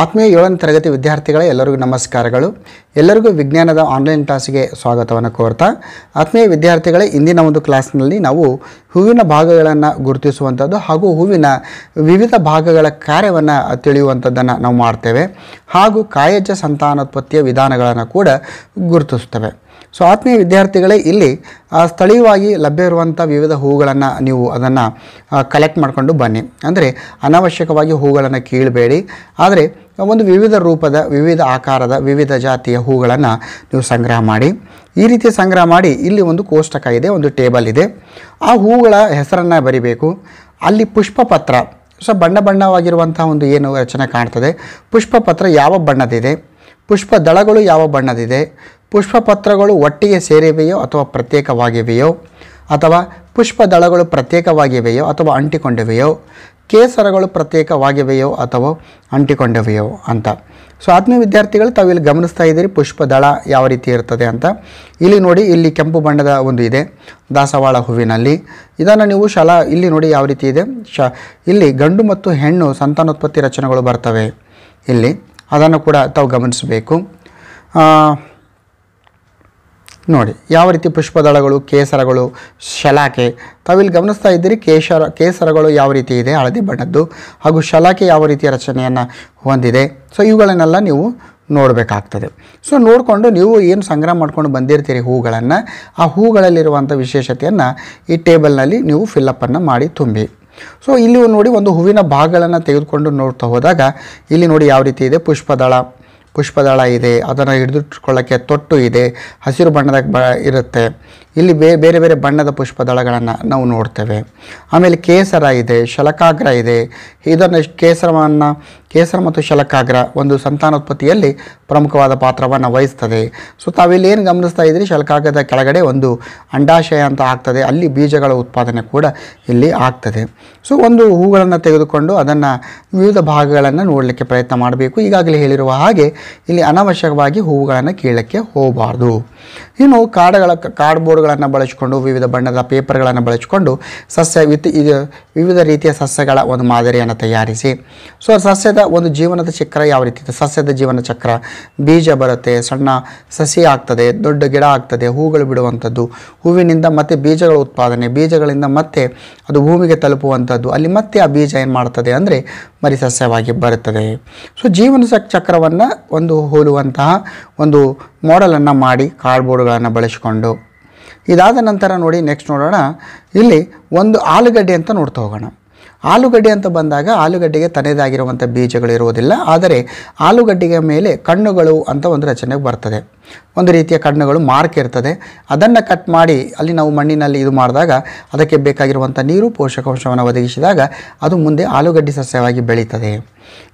ಆತ್ಮೀಯ ಏಳನೇ ತರಗತಿ ವಿದ್ಯಾರ್ಥಿಗಳೇ ಎಲ್ಲರಿಗೂ ನಮಸ್ಕಾರಗಳು ಎಲ್ಲರಿಗೂ ವಿಜ್ಞಾನದ ಆನ್ಲೈನ್ ಕ್ಲಾಸಿಗೆ ಸ್ವಾಗತವನ್ನು ಕೋರ್ತಾ ಆತ್ಮೀಯ ವಿದ್ಯಾರ್ಥಿಗಳೇ ಇಂದಿನ ಒಂದು ಕ್ಲಾಸ್ನಲ್ಲಿ ನಾವು ಹೂವಿನ ಭಾಗಗಳನ್ನು ಗುರುತಿಸುವಂಥದ್ದು ಹಾಗೂ ಹೂವಿನ ವಿವಿಧ ಭಾಗಗಳ ಕಾರ್ಯವನ್ನು ತಿಳಿಯುವಂಥದ್ದನ್ನು ನಾವು ಮಾಡ್ತೇವೆ ಹಾಗೂ ಕಾಯಜ ಸಂತಾನೋತ್ಪತ್ತಿಯ ವಿಧಾನಗಳನ್ನು ಕೂಡ ಗುರುತಿಸ್ತೇವೆ ಸೊ ಆತ್ಮೀಯ ವಿದ್ಯಾರ್ಥಿಗಳೇ ಇಲ್ಲಿ ಸ್ಥಳೀಯವಾಗಿ ಲಭ್ಯ ಇರುವಂಥ ವಿವಿಧ ಹೂಗಳನ್ನು ನೀವು ಅದನ್ನು ಕಲೆಕ್ಟ್ ಮಾಡಿಕೊಂಡು ಬನ್ನಿ ಅಂದರೆ ಅನಾವಶ್ಯಕವಾಗಿ ಹೂಗಳನ್ನು ಕೀಳಬೇಡಿ ಆದರೆ ಒಂದು ವಿವಿಧ ರೂಪದ ವಿವಿಧ ಆಕಾರದ ವಿವಿಧ ಜಾತಿಯ ಹೂಗಳನ್ನು ನೀವು ಸಂಗ್ರಹ ಮಾಡಿ ಈ ರೀತಿ ಸಂಗ್ರಹ ಮಾಡಿ ಇಲ್ಲಿ ಒಂದು ಕೋಷ್ಟಕ ಇದೆ ಒಂದು ಟೇಬಲ್ ಇದೆ ಆ ಹೂಗಳ ಹೆಸರನ್ನು ಬರಿಬೇಕು ಅಲ್ಲಿ ಪುಷ್ಪಪತ್ರ ಸೊ ಬಣ್ಣ ಬಣ್ಣವಾಗಿರುವಂಥ ಒಂದು ಏನು ರಚನೆ ಕಾಣ್ತದೆ ಪುಷ್ಪಪತ್ರ ಯಾವ ಬಣ್ಣದಿದೆ ಪುಷ್ಪ ದಳಗಳು ಯಾವ ಬಣ್ಣದಿದೆ ಪುಷ್ಪಪತ್ರಗಳು ಒಟ್ಟಿಗೆ ಸೇರಿವೆಯೋ ಅಥವಾ ಪ್ರತ್ಯೇಕವಾಗಿವೆಯೋ ಅಥವಾ ಪುಷ್ಪದಳಗಳು ಪ್ರತ್ಯೇಕವಾಗಿವೆಯೋ ಅಥವಾ ಅಂಟಿಕೊಂಡಿವೆಯೋ ಕೇಸರಗಳು ಪ್ರತ್ಯೇಕವಾಗಿವೆಯೋ ಅಥವಾ ಅಂಟಿಕೊಂಡಿವೆಯೋ ಅಂತ ಸೊ ಆತ್ಮೀಯ ವಿದ್ಯಾರ್ಥಿಗಳು ತಾವು ಇಲ್ಲಿ ಗಮನಿಸ್ತಾ ಇದ್ದೀರಿ ಪುಷ್ಪದಳ ಯಾವ ರೀತಿ ಇರ್ತದೆ ಅಂತ ಇಲ್ಲಿ ನೋಡಿ ಇಲ್ಲಿ ಕೆಂಪು ಬಣ್ಣದ ಒಂದು ಇದೆ ದಾಸವಾಳ ಹೂವಿನಲ್ಲಿ ಇದನ್ನು ನೀವು ಶಾಲಾ ಇಲ್ಲಿ ನೋಡಿ ಯಾವ ರೀತಿ ಇದೆ ಶ ಇಲ್ಲಿ ಗಂಡು ಮತ್ತು ಹೆಣ್ಣು ಸಂತಾನೋತ್ಪತ್ತಿ ರಚನೆಗಳು ಬರ್ತವೆ ಇಲ್ಲಿ ಅದನ್ನು ಕೂಡ ತಾವು ಗಮನಿಸಬೇಕು ನೋಡಿ ಯಾವ ರೀತಿ ಪುಷ್ಪದಳಗಳು ಕೇಸರಗಳು ಶಲಾಕೆ ತಾವಿಲ್ಲಿ ಗಮನಿಸ್ತಾ ಇದ್ದೀರಿ ಕೇಸರ ಕೇಸರಗಳು ಯಾವ ರೀತಿ ಇದೆ ಹಳದಿ ಬಣ್ಣದ್ದು ಹಾಗೂ ಶಲಾಕೆ ಯಾವ ರೀತಿಯ ರಚನೆಯನ್ನು ಹೊಂದಿದೆ ಸೊ ಇವುಗಳನ್ನೆಲ್ಲ ನೀವು ನೋಡಬೇಕಾಗ್ತದೆ ಸೊ ನೋಡಿಕೊಂಡು ನೀವು ಏನು ಸಂಗ್ರಹ ಮಾಡ್ಕೊಂಡು ಬಂದಿರ್ತೀರಿ ಹೂಗಳನ್ನು ಆ ಹೂಗಳಲ್ಲಿರುವಂಥ ವಿಶೇಷತೆಯನ್ನು ಈ ಟೇಬಲ್ನಲ್ಲಿ ನೀವು ಫಿಲ್ಲಪ್ಪನ್ನು ಮಾಡಿ ತುಂಬಿ ಸೊ ಇಲ್ಲಿ ನೋಡಿ ಒಂದು ಹೂವಿನ ಭಾಗಗಳನ್ನು ತೆಗೆದುಕೊಂಡು ನೋಡ್ತಾ ಹೋದಾಗ ಇಲ್ಲಿ ನೋಡಿ ಯಾವ ರೀತಿ ಇದೆ ಪುಷ್ಪದಳ ಪುಷ್ಪದಳ ಇದೆ ಅದನ್ನು ಹಿಡಿದಿಟ್ಕೊಳ್ಳೋಕ್ಕೆ ತೊಟ್ಟು ಇದೆ ಹಸಿರು ಬಣ್ಣದ ಇರುತ್ತೆ ಇಲ್ಲಿ ಬೇ ಬೇರೆ ಬೇರೆ ಬಣ್ಣದ ಪುಷ್ಪದಳಗಳನ್ನು ನಾವು ನೋಡ್ತೇವೆ ಆಮೇಲೆ ಕೇಸರ ಇದೆ ಶಲಕಾಗ್ರ ಇದೆ ಇದನ್ನು ಕೇಸರವನ್ನು ಕೇಸರ ಮತ್ತು ಶಲಕಾಗ್ರ ಒಂದು ಸಂತಾನೋತ್ಪತ್ತಿಯಲ್ಲಿ ಪ್ರಮುಖವಾದ ಪಾತ್ರವನ್ನು ವಹಿಸ್ತದೆ ಸೊ ತಾವಿಲ್ಲಿ ಏನು ಗಮನಿಸ್ತಾ ಇದ್ದೀರಿ ಶಲಕಾಗ್ರದ ಕೆಳಗಡೆ ಒಂದು ಅಂಡಾಶಯ ಅಂತ ಆಗ್ತದೆ ಅಲ್ಲಿ ಬೀಜಗಳ ಉತ್ಪಾದನೆ ಕೂಡ ಇಲ್ಲಿ ಆಗ್ತದೆ ಸೊ ಒಂದು ಹೂಗಳನ್ನು ತೆಗೆದುಕೊಂಡು ಅದನ್ನು ವಿವಿಧ ಭಾಗಗಳನ್ನು ನೋಡಲಿಕ್ಕೆ ಪ್ರಯತ್ನ ಮಾಡಬೇಕು ಈಗಾಗಲೇ ಹೇಳಿರುವ ಹಾಗೆ ಇಲ್ಲಿ ಅನವಶ್ಯಕವಾಗಿ ಹೂವುಗಳನ್ನು ಕೀಳಕ್ಕೆ ಹೋಗಬಾರ್ದು ಇನ್ನು ಕಾರ್ಡ್ಗಳ ಕಾರ್ಡ್ ಬೋರ್ಡ್ಗಳನ್ನು ಬಳಸಿಕೊಂಡು ವಿವಿಧ ಬಣ್ಣದ ಪೇಪರ್ಗಳನ್ನು ಬಳಸಿಕೊಂಡು ಸಸ್ಯ ವಿತ್ ಇದು ವಿವಿಧ ರೀತಿಯ ಸಸ್ಯಗಳ ಒಂದು ಮಾದರಿಯನ್ನು ತಯಾರಿಸಿ ಸೊ ಸಸ್ಯದ ಒಂದು ಜೀವನದ ಚಕ್ರ ಯಾವ ರೀತಿ ಇದೆ ಸಸ್ಯದ ಜೀವನ ಚಕ್ರ ಬೀಜ ಬರುತ್ತೆ ಸಣ್ಣ ಸಸಿ ಆಗ್ತದೆ ದೊಡ್ಡ ಗಿಡ ಆಗ್ತದೆ ಹೂಗಳು ಬಿಡುವಂಥದ್ದು ಹೂವಿನಿಂದ ಮತ್ತೆ ಬೀಜಗಳ ಉತ್ಪಾದನೆ ಬೀಜಗಳಿಂದ ಮತ್ತೆ ಅದು ಭೂಮಿಗೆ ತಲುಪುವಂಥದ್ದು ಅಲ್ಲಿ ಮತ್ತೆ ಆ ಬೀಜ ಏನು ಮಾಡ್ತದೆ ಅಂದರೆ ಮರಿ ಸಸ್ಯವಾಗಿ ಬರುತ್ತದೆ ಸೊ ಜೀವನ ಚಕ್ರವನ್ನು ಒಂದು ಹೋಲುವಂತಹ ಒಂದು ಮಾಡೆಲನ್ನು ಮಾಡಿ ಕಾ ಕಾರ್ಡ್ಬೋರ್ಡ್ಗಳನ್ನು ಬಳಸಿಕೊಂಡು ಇದಾದ ನಂತರ ನೋಡಿ ನೆಕ್ಸ್ಟ್ ನೋಡೋಣ ಇಲ್ಲಿ ಒಂದು ಆಲೂಗಡ್ಡೆ ಅಂತ ನೋಡ್ತಾ ಹೋಗೋಣ ಆಲೂಗಡ್ಡೆ ಅಂತ ಬಂದಾಗ ಆಲೂಗಡ್ಡೆಗೆ ತನ್ನದಾಗಿರುವಂಥ ಇರುವುದಿಲ್ಲ ಆದರೆ ಆಲೂಗಡ್ಡೆಯ ಮೇಲೆ ಕಣ್ಣುಗಳು ಅಂತ ಒಂದು ರಚನೆಗೆ ಬರ್ತದೆ ಒಂದು ರೀತಿಯ ಕಣ್ಣುಗಳು ಮಾರ್ಕ್ ಇರ್ತದೆ ಅದನ್ನು ಕಟ್ ಮಾಡಿ ಅಲ್ಲಿ ನಾವು ಮಣ್ಣಿನಲ್ಲಿ ಇದು ಮಾಡಿದಾಗ ಅದಕ್ಕೆ ಬೇಕಾಗಿರುವಂಥ ನೀರು ಪೋಷಕಾಂಶವನ್ನು ಒದಗಿಸಿದಾಗ ಅದು ಮುಂದೆ ಆಲೂಗಡ್ಡೆ ಸಸ್ಯವಾಗಿ ಬೆಳೀತದೆ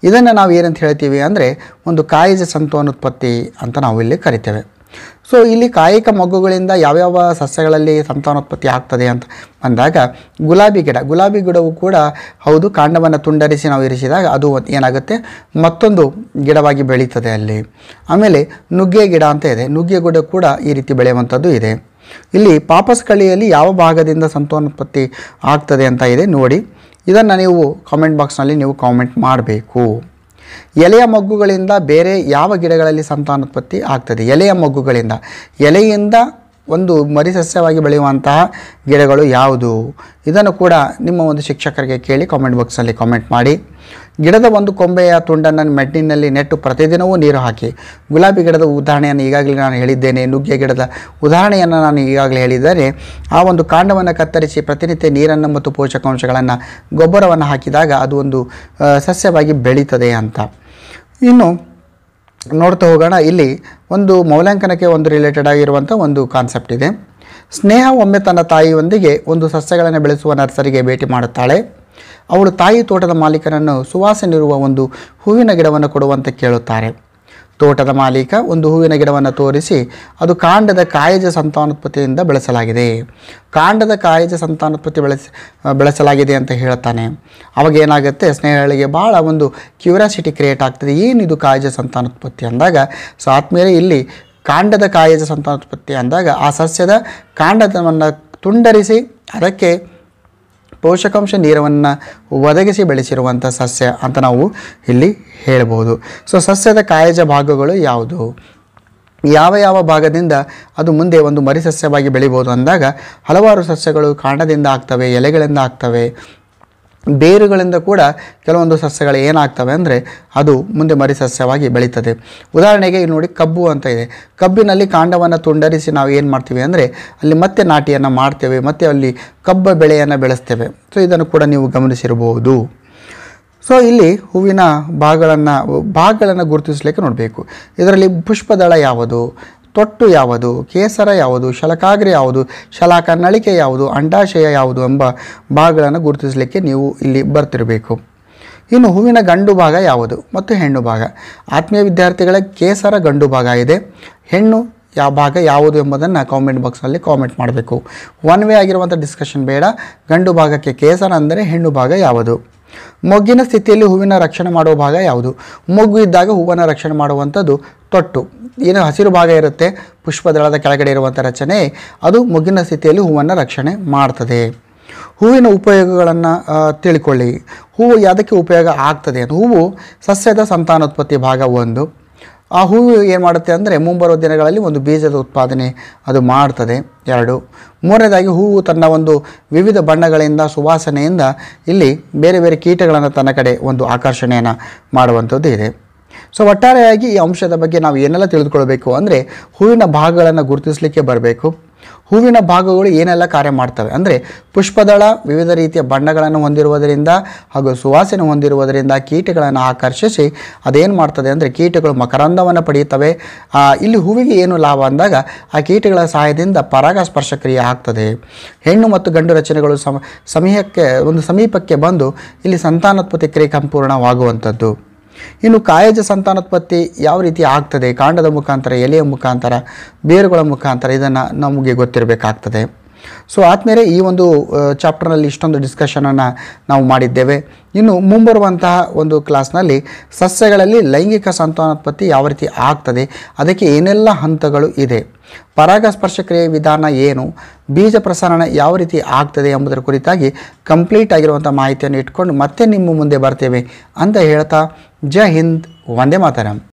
ಇದನ್ನು ನಾವು ಏನಂತ ಹೇಳ್ತೀವಿ ಅಂದರೆ ಒಂದು ಕಾಯಿಜ ಸಂತಾನೋತ್ಪತ್ತಿ ಅಂತ ನಾವು ಇಲ್ಲಿ ಕರಿತೇವೆ ಸೊ ಇಲ್ಲಿ ಕಾಯಕ ಮೊಗ್ಗುಗಳಿಂದ ಯಾವ್ಯಾವ ಸಸ್ಯಗಳಲ್ಲಿ ಸಂತಾನೋತ್ಪತ್ತಿ ಆಗ್ತದೆ ಅಂತ ಬಂದಾಗ ಗುಲಾಬಿ ಗಿಡ ಗುಲಾಬಿ ಗಿಡವು ಕೂಡ ಹೌದು ಕಾಂಡವನ್ನು ತುಂಡರಿಸಿ ನಾವು ಇರಿಸಿದಾಗ ಅದು ಏನಾಗುತ್ತೆ ಮತ್ತೊಂದು ಗಿಡವಾಗಿ ಬೆಳೀತದೆ ಅಲ್ಲಿ ಆಮೇಲೆ ನುಗ್ಗೆ ಗಿಡ ಅಂತ ಇದೆ ನುಗ್ಗೆ ಗಿಡ ಕೂಡ ಈ ರೀತಿ ಬೆಳೆಯುವಂಥದ್ದು ಇದೆ ಇಲ್ಲಿ ಪಾಪಸ್ ಕಳಿಯಲ್ಲಿ ಯಾವ ಭಾಗದಿಂದ ಸಂತಾನೋತ್ಪತ್ತಿ ಆಗ್ತದೆ ಅಂತ ಇದೆ ನೋಡಿ ಇದನ್ನು ನೀವು ಕಾಮೆಂಟ್ ಬಾಕ್ಸ್ನಲ್ಲಿ ನೀವು ಕಾಮೆಂಟ್ ಮಾಡಬೇಕು ಎಲೆಯ ಮೊಗ್ಗುಗಳಿಂದ ಬೇರೆ ಯಾವ ಗಿಡಗಳಲ್ಲಿ ಸಂತಾನೋತ್ಪತ್ತಿ ಆಗ್ತದೆ ಎಲೆಯ ಮೊಗ್ಗುಗಳಿಂದ ಎಲೆಯಿಂದ ಒಂದು ಮರಿ ಸಸ್ಯವಾಗಿ ಬೆಳೆಯುವಂತಹ ಗಿಡಗಳು ಯಾವುದು ಇದನ್ನು ಕೂಡ ನಿಮ್ಮ ಒಂದು ಶಿಕ್ಷಕರಿಗೆ ಕೇಳಿ ಕಾಮೆಂಟ್ ಬಾಕ್ಸಲ್ಲಿ ಕಾಮೆಂಟ್ ಮಾಡಿ ಗಿಡದ ಒಂದು ಕೊಂಬೆಯ ತುಂಡನ್ನು ಮೆಟ್ಟಿನಲ್ಲಿ ನೆಟ್ಟು ಪ್ರತಿದಿನವೂ ನೀರು ಹಾಕಿ ಗುಲಾಬಿ ಗಿಡದ ಉದಾಹರಣೆಯನ್ನು ಈಗಾಗಲೇ ನಾನು ಹೇಳಿದ್ದೇನೆ ನುಗ್ಗೆ ಗಿಡದ ಉದಾಹರಣೆಯನ್ನು ನಾನು ಈಗಾಗಲೇ ಹೇಳಿದ್ದರೆ ಆ ಒಂದು ಕಾಂಡವನ್ನು ಕತ್ತರಿಸಿ ಪ್ರತಿನಿತ್ಯ ನೀರನ್ನು ಮತ್ತು ಪೋಷಕಾಂಶಗಳನ್ನು ಗೊಬ್ಬರವನ್ನು ಹಾಕಿದಾಗ ಅದು ಒಂದು ಸಸ್ಯವಾಗಿ ಬೆಳೀತದೆ ಅಂತ ಇನ್ನು ನೋಡ್ತಾ ಹೋಗೋಣ ಇಲ್ಲಿ ಒಂದು ಮೌಲ್ಯಾಂಕನಕ್ಕೆ ಒಂದು ರಿಲೇಟೆಡ್ ಆಗಿರುವಂಥ ಒಂದು ಕಾನ್ಸೆಪ್ಟ್ ಇದೆ ಸ್ನೇಹ ಒಮ್ಮೆ ತನ್ನ ತಾಯಿಯೊಂದಿಗೆ ಒಂದು ಸಸ್ಯಗಳನ್ನು ಬೆಳೆಸುವ ನರ್ಸರಿಗೆ ಭೇಟಿ ಮಾಡುತ್ತಾಳೆ ಅವಳು ತಾಯಿ ತೋಟದ ಮಾಲೀಕನನ್ನು ಸುವಾಸನಿರುವ ಒಂದು ಹೂವಿನ ಗಿಡವನ್ನು ಕೊಡುವಂತೆ ಕೇಳುತ್ತಾರೆ ತೋಟದ ಮಾಲೀಕ ಒಂದು ಹೂವಿನ ಗಿಡವನ್ನು ತೋರಿಸಿ ಅದು ಕಾಂಡದ ಕಾಯಜ ಸಂತಾನೋತ್ಪತ್ತಿಯಿಂದ ಬೆಳೆಸಲಾಗಿದೆ ಕಾಂಡದ ಕಾಯಜ ಸಂತಾನೋತ್ಪತ್ತಿ ಬೆಳೆಸಿ ಬೆಳೆಸಲಾಗಿದೆ ಅಂತ ಹೇಳುತ್ತಾನೆ ಅವಾಗ ಏನಾಗುತ್ತೆ ಸ್ನೇಹಳಿಗೆ ಭಾಳ ಒಂದು ಕ್ಯೂರಿಯಾಸಿಟಿ ಕ್ರಿಯೇಟ್ ಆಗ್ತದೆ ಏನಿದು ಕಾಯಜ ಸಂತಾನೋತ್ಪತ್ತಿ ಅಂದಾಗ ಸೊ ಆತ್ಮೀಯರೇ ಇಲ್ಲಿ ಕಾಂಡದ ಕಾಯಜ ಸಂತಾನೋತ್ಪತ್ತಿ ಅಂದಾಗ ಆ ಸಸ್ಯದ ಕಾಂಡದವನ್ನು ತುಂಡರಿಸಿ ಅದಕ್ಕೆ ಪೋಷಕಾಂಶ ನೀರವನ್ನು ಒದಗಿಸಿ ಬೆಳೆಸಿರುವಂಥ ಸಸ್ಯ ಅಂತ ನಾವು ಇಲ್ಲಿ ಹೇಳ್ಬೋದು ಸೊ ಸಸ್ಯದ ಕಾಯಜ ಭಾಗಗಳು ಯಾವುದು ಯಾವ ಯಾವ ಭಾಗದಿಂದ ಅದು ಮುಂದೆ ಒಂದು ಮರಿ ಸಸ್ಯವಾಗಿ ಬೆಳಿಬೋದು ಅಂದಾಗ ಹಲವಾರು ಸಸ್ಯಗಳು ಕಾಂಡದಿಂದ ಆಗ್ತವೆ ಎಲೆಗಳಿಂದ ಆಗ್ತವೆ ಬೇರುಗಳಿಂದ ಕೂಡ ಕೆಲವೊಂದು ಸಸ್ಯಗಳು ಏನಾಗ್ತವೆ ಅಂದರೆ ಅದು ಮುಂದೆ ಮರಿ ಸಸ್ಯವಾಗಿ ಬೆಳೀತದೆ ಉದಾಹರಣೆಗೆ ಇಲ್ಲಿ ನೋಡಿ ಕಬ್ಬು ಅಂತ ಇದೆ ಕಬ್ಬಿನಲ್ಲಿ ಕಾಂಡವನ್ನು ತುಂಡರಿಸಿ ನಾವು ಏನು ಮಾಡ್ತೀವಿ ಅಂದರೆ ಅಲ್ಲಿ ಮತ್ತೆ ನಾಟಿಯನ್ನು ಮಾಡ್ತೇವೆ ಮತ್ತು ಅಲ್ಲಿ ಕಬ್ಬ ಬೆಳೆಯನ್ನು ಬೆಳೆಸ್ತೇವೆ ಸೊ ಇದನ್ನು ಕೂಡ ನೀವು ಗಮನಿಸಿರಬಹುದು ಸೊ ಇಲ್ಲಿ ಹೂವಿನ ಭಾಗಗಳನ್ನು ಭಾಗಗಳನ್ನು ಗುರುತಿಸಲಿಕ್ಕೆ ನೋಡಬೇಕು ಇದರಲ್ಲಿ ಪುಷ್ಪದಳ ಯಾವುದು ತೊಟ್ಟು ಯಾವುದು ಕೇಸರ ಯಾವುದು ಶಲಕಾಗ್ರೆ ಯಾವುದು ಶಲಾಕ ನಳಿಕೆ ಯಾವುದು ಅಂಡಾಶಯ ಯಾವುದು ಎಂಬ ಭಾಗಗಳನ್ನು ಗುರುತಿಸಲಿಕ್ಕೆ ನೀವು ಇಲ್ಲಿ ಬರ್ತಿರಬೇಕು ಇನ್ನು ಹೂವಿನ ಗಂಡು ಭಾಗ ಯಾವುದು ಮತ್ತು ಹೆಣ್ಣು ಭಾಗ ಆತ್ಮೀಯ ವಿದ್ಯಾರ್ಥಿಗಳ ಕೇಸರ ಗಂಡು ಭಾಗ ಇದೆ ಹೆಣ್ಣು ಯಾವ ಭಾಗ ಯಾವುದು ಎಂಬುದನ್ನು ಕಾಮೆಂಟ್ ಬಾಕ್ಸ್ನಲ್ಲಿ ಕಾಮೆಂಟ್ ಮಾಡಬೇಕು ಒನ್ ವೇ ಆಗಿರುವಂಥ ಡಿಸ್ಕಷನ್ ಬೇಡ ಗಂಡು ಭಾಗಕ್ಕೆ ಕೇಸರ ಅಂದರೆ ಹೆಣ್ಣು ಭಾಗ ಯಾವುದು ಮೊಗ್ಗಿನ ಸ್ಥಿತಿಯಲ್ಲಿ ಹೂವಿನ ರಕ್ಷಣೆ ಮಾಡುವ ಭಾಗ ಯಾವುದು ಮೊಗ್ಗು ಇದ್ದಾಗ ಹೂವನ್ನು ರಕ್ಷಣೆ ಮಾಡುವಂಥದ್ದು ತೊಟ್ಟು ಏನು ಹಸಿರು ಭಾಗ ಇರುತ್ತೆ ಪುಷ್ಪದಳದ ಕೆಳಗಡೆ ಇರುವಂಥ ರಚನೆ ಅದು ಮುಗ್ಗಿನ ಸ್ಥಿತಿಯಲ್ಲಿ ಹೂವನ್ನು ರಕ್ಷಣೆ ಮಾಡ್ತದೆ ಹೂವಿನ ಉಪಯೋಗಗಳನ್ನು ತಿಳ್ಕೊಳ್ಳಿ ಹೂವು ಯಾವುದಕ್ಕೆ ಉಪಯೋಗ ಆಗ್ತದೆ ಹೂವು ಸಸ್ಯದ ಸಂತಾನೋತ್ಪತ್ತಿ ಭಾಗ ಒಂದು ಆ ಹೂವು ಏನು ಮಾಡುತ್ತೆ ಅಂದರೆ ಮುಂಬರುವ ದಿನಗಳಲ್ಲಿ ಒಂದು ಬೀಜದ ಉತ್ಪಾದನೆ ಅದು ಮಾಡ್ತದೆ ಎರಡು ಮೂರನೇದಾಗಿ ಹೂವು ತನ್ನ ಒಂದು ವಿವಿಧ ಬಣ್ಣಗಳಿಂದ ಸುವಾಸನೆಯಿಂದ ಇಲ್ಲಿ ಬೇರೆ ಬೇರೆ ಕೀಟಗಳನ್ನು ತನ್ನ ಕಡೆ ಒಂದು ಆಕರ್ಷಣೆಯನ್ನು ಮಾಡುವಂಥದ್ದು ಇದೆ ಸೊ ಒಟ್ಟಾರೆಯಾಗಿ ಈ ಅಂಶದ ಬಗ್ಗೆ ನಾವು ಏನೆಲ್ಲ ತಿಳಿದುಕೊಳ್ಬೇಕು ಅಂದರೆ ಹೂವಿನ ಭಾಗಗಳನ್ನು ಗುರುತಿಸಲಿಕ್ಕೆ ಬರಬೇಕು ಹೂವಿನ ಭಾಗಗಳು ಏನೆಲ್ಲ ಕಾರ್ಯ ಮಾಡ್ತವೆ ಅಂದರೆ ಪುಷ್ಪದಳ ವಿವಿಧ ರೀತಿಯ ಬಣ್ಣಗಳನ್ನು ಹೊಂದಿರುವುದರಿಂದ ಹಾಗೂ ಸುವಾಸನೆ ಹೊಂದಿರುವುದರಿಂದ ಕೀಟಗಳನ್ನು ಆಕರ್ಷಿಸಿ ಅದೇನು ಮಾಡ್ತದೆ ಅಂದರೆ ಕೀಟಗಳು ಮಕರಂದವನ್ನು ಪಡೆಯುತ್ತವೆ ಇಲ್ಲಿ ಹೂವಿಗೆ ಏನು ಲಾಭ ಅಂದಾಗ ಆ ಕೀಟಗಳ ಸಹಾಯದಿಂದ ಪರಾಗಸ್ಪರ್ಶ ಕ್ರಿಯೆ ಆಗ್ತದೆ ಹೆಣ್ಣು ಮತ್ತು ಗಂಡು ರಚನೆಗಳು ಸಮ ಸಮೀಹಕ್ಕೆ ಒಂದು ಸಮೀಪಕ್ಕೆ ಬಂದು ಇಲ್ಲಿ ಸಂತಾನೋತ್ಪತ್ತಿ ಕ್ರಿಯೆ ಸಂಪೂರ್ಣವಾಗುವಂಥದ್ದು ಇನ್ನು ಕಾಯಜ ಸಂತಾನೋತ್ಪತ್ತಿ ಯಾವ ರೀತಿ ಆಗ್ತದೆ ಕಾಂಡದ ಮುಖಾಂತರ ಎಲೆಯ ಮುಖಾಂತರ ಬೇರುಗಳ ಮುಖಾಂತರ ಇದನ್ನು ನಮಗೆ ಗೊತ್ತಿರಬೇಕಾಗ್ತದೆ ಸೊ ಆದಮೇಲೆ ಈ ಒಂದು ಚಾಪ್ಟರ್ನಲ್ಲಿ ಇಷ್ಟೊಂದು ಡಿಸ್ಕಷನನ್ನು ನಾವು ಮಾಡಿದ್ದೇವೆ ಇನ್ನು ಮುಂಬರುವಂತಹ ಒಂದು ಕ್ಲಾಸ್ನಲ್ಲಿ ಸಸ್ಯಗಳಲ್ಲಿ ಲೈಂಗಿಕ ಸಂತಾನೋತ್ಪತ್ತಿ ಯಾವ ರೀತಿ ಆಗ್ತದೆ ಅದಕ್ಕೆ ಏನೆಲ್ಲ ಹಂತಗಳು ಇದೆ ಪರಾಗಸ್ಪರ್ಶ ಕ್ರಿಯೆ ವಿಧಾನ ಏನು ಬೀಜ ಪ್ರಸರಣ ಯಾವ ರೀತಿ ಆಗ್ತದೆ ಎಂಬುದರ ಕುರಿತಾಗಿ ಕಂಪ್ಲೀಟ್ ಆಗಿರುವಂಥ ಮಾಹಿತಿಯನ್ನು ಇಟ್ಕೊಂಡು ಮತ್ತೆ ನಿಮ್ಮ ಮುಂದೆ ಬರ್ತೇವೆ ಅಂತ ಹೇಳ್ತಾ ಜೈ ಹಿಂದ್ ವಂದೇ ಮಾತರಂ